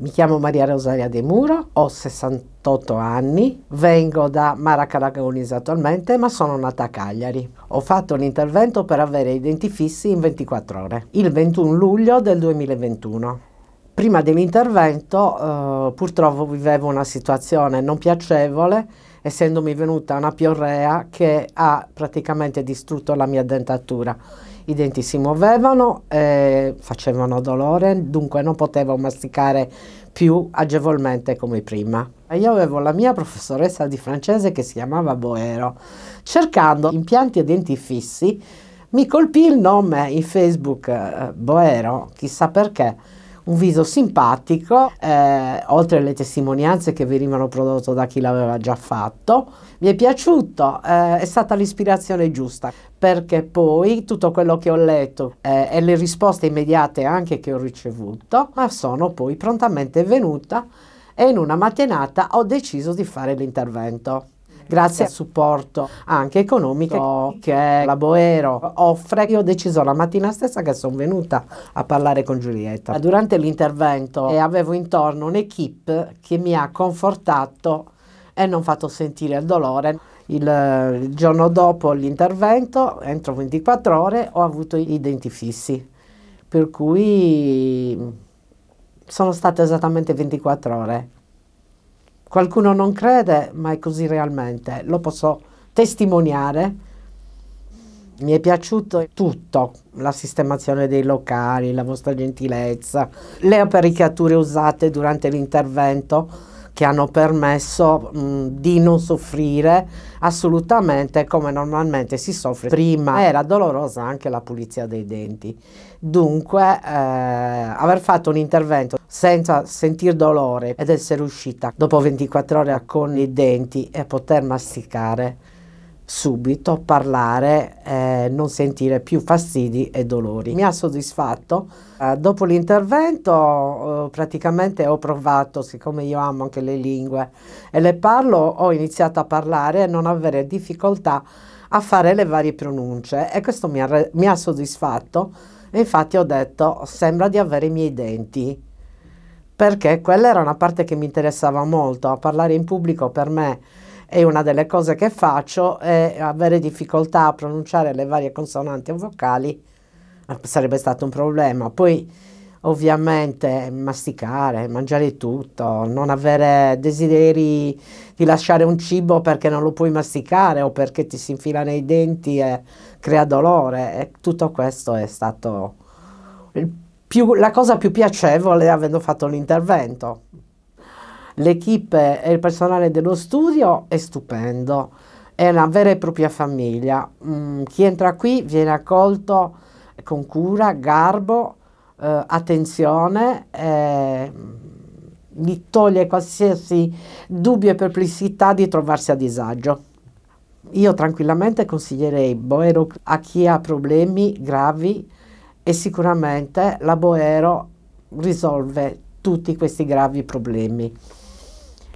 Mi chiamo Maria Rosaria De Muro, ho 68 anni, vengo da Maracaraganis attualmente, ma sono nata a Cagliari. Ho fatto l'intervento per avere i denti fissi in 24 ore, il 21 luglio del 2021. Prima dell'intervento eh, purtroppo vivevo una situazione non piacevole essendomi venuta una piorrea che ha praticamente distrutto la mia dentatura. I denti si muovevano, eh, facevano dolore, dunque non potevo masticare più agevolmente come prima. Io avevo la mia professoressa di francese che si chiamava Boero. Cercando impianti e denti fissi, mi colpì il nome in Facebook eh, Boero, chissà perché un viso simpatico, eh, oltre alle testimonianze che venivano prodotte da chi l'aveva già fatto. Mi è piaciuto, eh, è stata l'ispirazione giusta, perché poi tutto quello che ho letto eh, e le risposte immediate anche che ho ricevuto, ma sono poi prontamente venuta e in una mattinata ho deciso di fare l'intervento grazie al supporto anche economico che la Boero offre. Io ho deciso la mattina stessa che sono venuta a parlare con Giulietta. Durante l'intervento avevo intorno un'equipe che mi ha confortato e non fatto sentire il dolore. Il, il giorno dopo l'intervento, entro 24 ore, ho avuto i denti fissi, per cui sono state esattamente 24 ore. Qualcuno non crede, ma è così realmente, lo posso testimoniare. Mi è piaciuto tutto, la sistemazione dei locali, la vostra gentilezza, le apparecchiature usate durante l'intervento che hanno permesso mh, di non soffrire assolutamente come normalmente si soffre prima. Era dolorosa anche la pulizia dei denti. Dunque, eh, aver fatto un intervento senza sentire dolore ed essere uscita dopo 24 ore con i denti e poter masticare subito, parlare, eh, non sentire più fastidi e dolori. Mi ha soddisfatto. Eh, dopo l'intervento eh, praticamente ho provato, siccome io amo anche le lingue e le parlo, ho iniziato a parlare e non avere difficoltà a fare le varie pronunce e questo mi ha, mi ha soddisfatto. E infatti ho detto, sembra di avere i miei denti perché quella era una parte che mi interessava molto, a parlare in pubblico per me e una delle cose che faccio è avere difficoltà a pronunciare le varie consonanti e vocali, sarebbe stato un problema. Poi ovviamente masticare, mangiare tutto, non avere desideri di lasciare un cibo perché non lo puoi masticare o perché ti si infila nei denti e crea dolore. E tutto questo è stato più, la cosa più piacevole avendo fatto l'intervento l'equipe e il personale dello studio è stupendo, è una vera e propria famiglia. Mm, chi entra qui viene accolto con cura, garbo, eh, attenzione, eh, gli toglie qualsiasi dubbio e perplessità di trovarsi a disagio. Io tranquillamente consiglierei Boero a chi ha problemi gravi e sicuramente la Boero risolve tutti questi gravi problemi.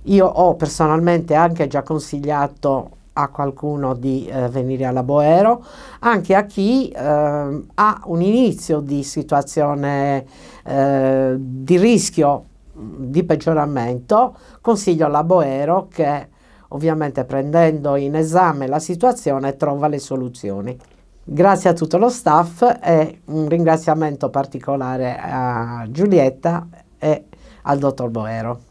Io ho personalmente anche già consigliato a qualcuno di eh, venire alla Boero, anche a chi eh, ha un inizio di situazione eh, di rischio di peggioramento, consiglio alla Boero che ovviamente prendendo in esame la situazione trova le soluzioni. Grazie a tutto lo staff e un ringraziamento particolare a Giulietta e al dottor Boero.